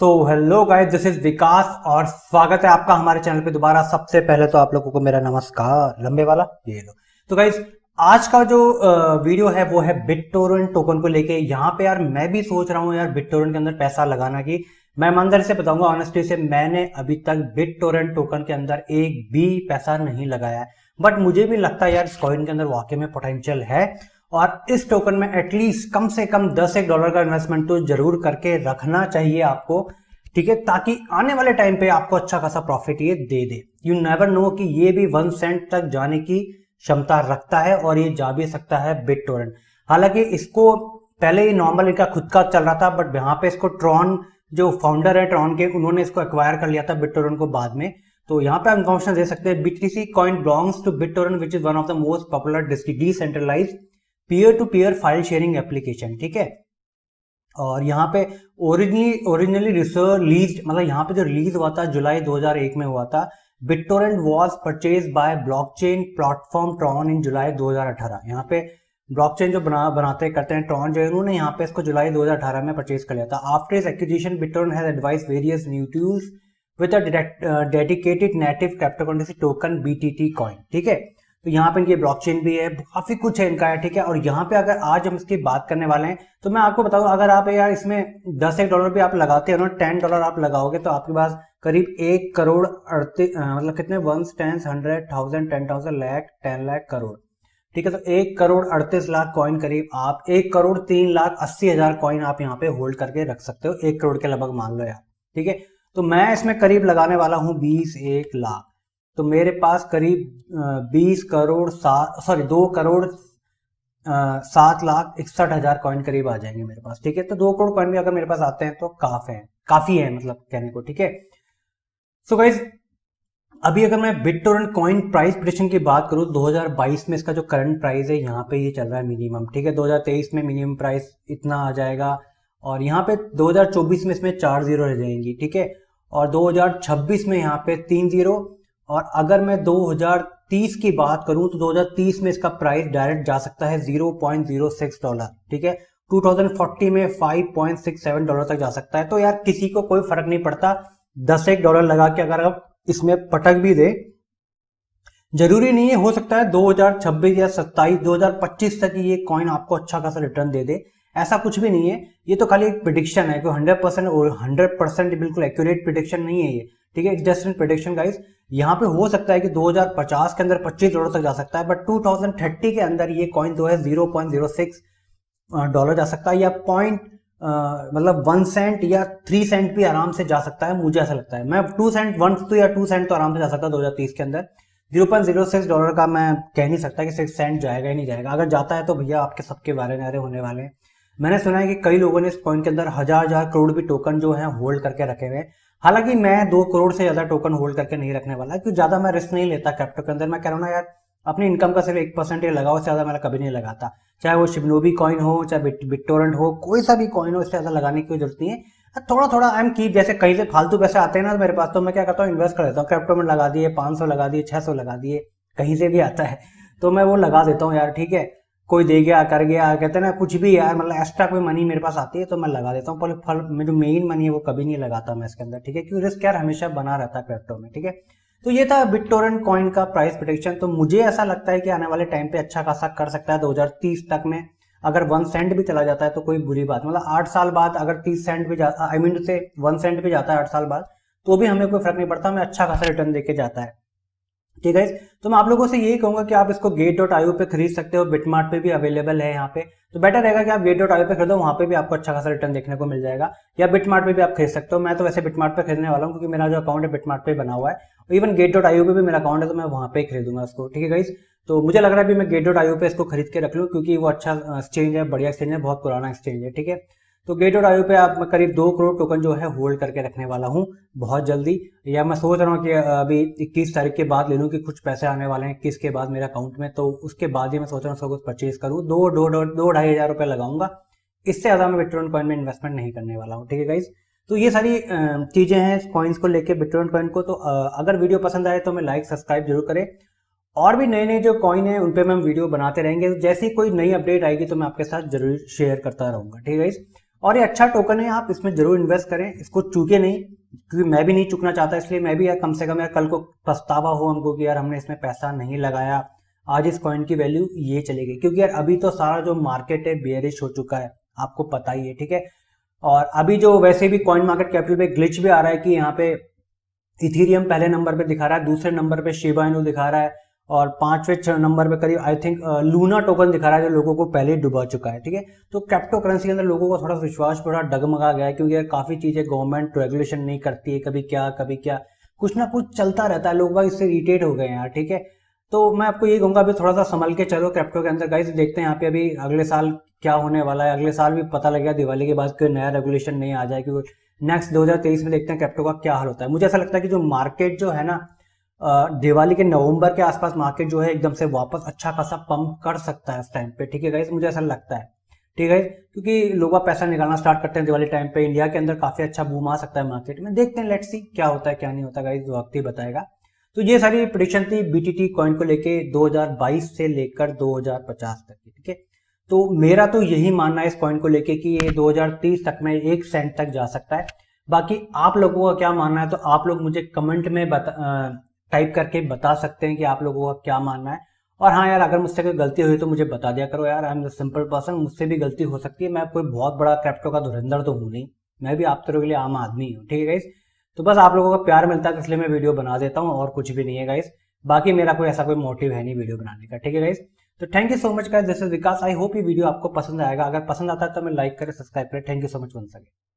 so hello guys this is Vikas और स्वागत है आपका हमारे चैनल पे दोबारा सबसे पहले तो आप लोगों को मेरा नमस्कार लंबे वाला ये लो तो गाइस आज का जो वीडियो है वो है बिट टोकन को लेके यहाँ पे यार मैं भी सोच रहा हूँ यार बिट के अंदर पैसा लगाना कि मैं मंदिर से बताऊंगा ऑनेस्टली से मैंने अभी तक बिट टोकन के अंदर एक भी पैसा नहीं लगाया है बट मुझे भी लगता है यार इस कॉइन के अंदर वाकई में पोटेंशियल है और इस टोकन में एटलीस्ट कम से कम दस एक डॉलर का इन्वेस्टमेंट तो जरूर करके रखना चाहिए आपको ठीक है ताकि आने वाले टाइम पे आपको अच्छा खासा प्रॉफिट ये दे दे यू नेवर नो कि ये भी वन सेंट तक जाने की क्षमता रखता है और ये जा भी सकता है बिट टोरेंट हालांकि इसको पहले ही नॉर्मल इनका खुद का चल रहा था बट यहाँ पे इसको ट्रॉन जो फाउंडर है ट्रॉन के उन्होंने इसको एक्वायर कर लिया था बिट टोरेंट को बाद में तो यहाँ पे इन्फॉर्मेशन दे सकते हैं BTC coin belongs to BitTorrent which is one of the most popular district decentralised peer to peer file sharing application ठीक है और यहाँ पे ओरिजिनली ओरिजिनली रिसर्च लीज मतलब यहाँ पे जो रिलीज हुआ था जुलाई 2001 में हुआ था BitTorrent was purchase by blockchain platform Tron in July 2018 हजार यहाँ पे ब्लॉकचेन जो बना बनाते करते हैं ट्रॉन जो है उन्होंने यहाँ पे इसको जुलाई 2018 में परचेज कर लिया था आफ्टर इस acquisition BitTorrent has advise various न्यूट्यूज with a dedicated native cryptocurrency token B T coin ठीक है तो यहाँ पे इनकी ब्लॉकचेन भी है काफी कुछ है इनका ठीक है और यहाँ पे अगर आज हम इसकी बात करने वाले हैं तो मैं आपको बताऊँ अगर आप यार इसमें दस एक डॉलर भी आप लगाते हैं ना टेन डॉलर आप लगाओगे तो आपके पास करीब एक करोड़ अड़तीस मतलब कितने one ten hundred thousand ten thousand lakh ten lakh crore ठीक है तो एक करोड़ अड़तीस लाख कॉइन करीब आप एक करोड़ तीन लाख अस्सी हजार कॉइन आप यहाँ पे होल्ड करके रख सकते हो एक करोड़ के लगभग मान लो यार ठीक है तो मैं इसमें करीब लगाने वाला हूँ बीस एक लाख तो मेरे पास करीब बीस करोड़ सात सॉरी दो करोड़ सात लाख इकसठ हजार कॉइन करीब आ जाएंगे मेरे पास ठीक है तो दो करोड़ कॉइन भी अगर मेरे पास आते हैं तो काफ है काफी है मतलब कहने को ठीक है सो गाइज अभी अगर मैं बिट टोर कॉइन प्राइस प्रशन की बात करूं 2022 में इसका जो करंट प्राइस है यहाँ पे ये चल रहा है मिनिमम ठीक है 2023 में मिनिमम प्राइस इतना आ जाएगा और यहाँ पे 2024 में इसमें चार जीरो रह जाएंगी ठीक है और 2026 में यहाँ पे तीन जीरो और अगर मैं 2030 की बात करूं तो 2030 में इसका प्राइस डायरेक्ट जा सकता है 0.06 डॉलर ठीक है 2040 में 5.67 डॉलर तक जा सकता है तो यार किसी को कोई फर्क नहीं पड़ता दस एक डॉलर लगा के अगर आप इसमें पटक भी दे जरूरी नहीं है हो सकता है 2026 या 27 2025 तक ये कॉइन आपको अच्छा खासा रिटर्न दे दे ऐसा कुछ भी नहीं है ये तो खाली एक प्रिडिक्शन है कोई 100 परसेंट और 100 परसेंट बिल्कुल एक्यूरेट प्रिडिक्शन नहीं है ये ठीक है जस्ट इन प्रिडिक्शन गाइस यहाँ पे हो सकता है कि 2050 के अंदर 25 डॉलर तक जा सकता है बट 2030 के अंदर ये कॉइन जो है 0.06 डॉलर जा सकता है या पॉइंट मतलब वन सेंट या थ्री सेंट भी आराम से जा सकता है मुझे ऐसा लगता है मैं टू सेंट वन तो या टू सेंट तो आराम से जा सकता है दो के अंदर जीरो सिक्स डॉलर का मैं कह नहीं सकता कि सिक्स सेंट जाएगा ही नहीं जाएगा अगर जाता है तो भैया आपके सबके वारे नारे होने वाले हैं मैंने सुना है कि कई लोगों ने इस पॉइंट के अंदर हजार हजार करोड़ भी टोकन जो है होल्ड करके रखे हुए हैं हालांकि मैं दो करोड़ से ज्यादा टोकन होल्ड करके नहीं रखने वाला क्योंकि ज्यादा मैं रिस्क नहीं लेता क्रिप्टो के अंदर मैं कह रहा हूँ ना यार अपनी इनकम का सिर्फ एक परसेंट लगाओ ज्यादा मेरा कभी नहीं लगाता चाहे वो शिवनोबी कॉइन हो चाहे बिटोरेंट हो कोई सा भी कॉइन हो इससे ज्यादा लगाने की जरूरत नहीं है थोड़ा थोड़ा आई एम कीप जैसे कहीं से फालतू पैसे आते हैं ना मेरे पास तो मैं क्या करता हूँ इन्वेस्ट कर देता हूँ क्रिप्टो में लगा दिए पाँच सौ लगा दिए छह सौ लगा दिए कहीं से भी आता है तो मैं वो लगा देता हूँ यार ठीक है कोई दे गया कर गया कहते हैं ना कुछ भी यार मतलब एक्स्ट्रा कोई मनी मेरे पास आती है तो मैं लगा देता हूँ पहले फल में जो मेन मनी है वो कभी नहीं लगाता मैं इसके अंदर ठीक है क्योंकि रिस्क यार हमेशा बना रहता है क्रिप्टो में ठीक है तो ये था बिटटोरेंट कॉइन का प्राइस प्रोटेक्शन तो मुझे ऐसा लगता है कि आने वाले टाइम पे अच्छा खासा कर सकता है दो तक में अगर वन सेंट भी चला जाता है तो कोई बुरी बात मतलब आठ साल बाद अगर तीस सेंट भी जाता आई मीन से वन सेंट भी जाता है आठ साल बाद तो भी हमें कोई फर्क नहीं पड़ता हमें अच्छा खासा रिटर्न देके जाता है ठीक है तो मैं आप लोगों से यही कहूंगा कि आप इसको गेट डॉट आईओ पे खरीद सकते हो बिटमार्ट पे भी अवेलेबल है यहाँ पे तो बेटर रहेगा कि आप गेट डॉट आईओ पे खरीदो वहां पे भी आपको अच्छा खासा रिटर्न देखने को मिल जाएगा या बिटमार्ट पे भी आप खरीद सकते हो मैं तो वैसे बिटमार्ट पे खरीदने वाला हूँ क्योंकि मेरा जो अकाउंट है बिटमार्ट पे बना हुआ है और इवन गेट डॉट आईओ पे भी मेरा अकाउंट है तो मैं वहां पर खरीदूंगा उसको ठीक है गाइज तो मुझे लग रहा है अभी मैं गेट डॉट आईओ पे इसको खरीद के रख लूँ क्योंकि वो अच्छा एक्सचेंज है बढ़िया एक्सचेंज है बहुत पुराना एक्सचेंज है ठीक है तो गेट और आयो पे आप मैं करीब दो करोड़ टोकन जो है होल्ड करके रखने वाला हूँ बहुत जल्दी या मैं सोच रहा हूँ कि अभी इक्कीस तारीख के बाद ले लूँ कि कुछ पैसे आने वाले हैं इक्कीस के बाद मेरे अकाउंट में तो उसके बाद ही मैं सोच रहा हूँ सब कुछ परचेज करूँ दो दो दो ढाई हज़ार रुपये लगाऊंगा इससे ज़्यादा मैं बिट्रोन कॉइन में इन्वेस्टमेंट नहीं करने वाला हूँ ठीक है गाइज़ तो ये सारी चीज़ें हैं कॉइन्स को लेकर बिटकॉइन कॉइन को तो अगर वीडियो पसंद आए तो हमें लाइक सब्सक्राइब जरूर करें और भी नए नए जो कॉइन है उन पर हम वीडियो बनाते रहेंगे जैसे कोई नई अपडेट आएगी तो मैं आपके साथ जरूर शेयर करता रहूंगा ठीक है गाइज और ये अच्छा टोकन है आप इसमें जरूर इन्वेस्ट करें इसको चूके नहीं क्योंकि मैं भी नहीं चुकना चाहता इसलिए मैं भी यार कम से कम यार कल को पछतावा हो हमको कि यार हमने इसमें पैसा नहीं लगाया आज इस कॉइन की वैल्यू ये चली गई क्योंकि यार अभी तो सारा जो मार्केट है बेरिश हो चुका है आपको पता ही है ठीक है और अभी जो वैसे भी कॉइन मार्केट कैपिटल पे ग्लिच भी आ रहा है कि यहाँ पे इथीरियम पहले नंबर पे दिखा रहा है दूसरे नंबर पे शिवाइनो दिखा रहा है और पांचवें नंबर में करीब आई थिंक लूना टोकन दिखा रहा है जो लोगों को पहले ही डुबा चुका है ठीक है तो कैप्टो करेंसी के अंदर लोगों को थोड़ा विश्वास थोड़ा डगमगा गया है क्योंकि काफ़ी चीज़ें गवर्नमेंट रेगुलेशन नहीं करती है कभी क्या कभी क्या कुछ ना कुछ चलता रहता है लोग बाग इससे रिटेट हो गए यार ठीक है तो मैं आपको ये कहूंगा अभी थोड़ा सा संभल के चलो क्रिप्टो के अंदर गाइस देखते हैं यहाँ पे अभी अगले साल क्या होने वाला है अगले साल भी पता लगेगा दिवाली के बाद कोई नया रेगुलेशन नहीं आ जाए क्योंकि नेक्स्ट 2023 में देखते हैं क्रिप्टो का क्या हाल होता है मुझे ऐसा लगता है कि जो मार्केट जो है ना दिवाली के नवंबर के आसपास मार्केट जो है एकदम से वापस अच्छा खासा पंप कर सकता है उस टाइम पे ठीक है गाइज मुझे ऐसा लगता है ठीक है क्योंकि लोग पैसा निकालना स्टार्ट करते हैं दिवाली टाइम पे इंडिया के अंदर काफी अच्छा बूम आ सकता है मार्केट में देखते हैं लेट सी क्या होता है क्या नहीं होता गाइज वक्त ही बताएगा तो ये सारी प्रडिक्शन थी बीटीटी कॉइन को लेके 2022 से लेकर 2050 तक की ठीक है तो मेरा तो यही मानना है इस कॉइन को लेके कि ये 2030 तक में एक सेंट तक जा सकता है बाकी आप लोगों का क्या मानना है तो आप लोग मुझे कमेंट में बता टाइप करके बता सकते हैं कि आप लोगों का क्या मानना है और हाँ यार अगर मुझसे कोई गलती हुई तो मुझे बता दिया करो यार I am the simple person मुझसे भी गलती हो सकती है मैं कोई बहुत बड़ा क्रिप्टो का धुरंधर तो हूँ नहीं मैं भी आप तरह के लिए आम आदमी हूँ ठीक है गाइस तो बस आप लोगों का प्यार मिलता है तो इसलिए मैं वीडियो बना देता हूँ और कुछ भी नहीं है गाइस बाकी मेरा कोई ऐसा कोई मोटिव है नहीं वीडियो बनाने का ठीक है गाइस तो thank you so much guys this is Vikas I hope ये वीडियो आपको पसंद आएगा अगर पसंद आता है तो मैं लाइक करें सब्सक्राइब करें थैंक यू सो मच बन सके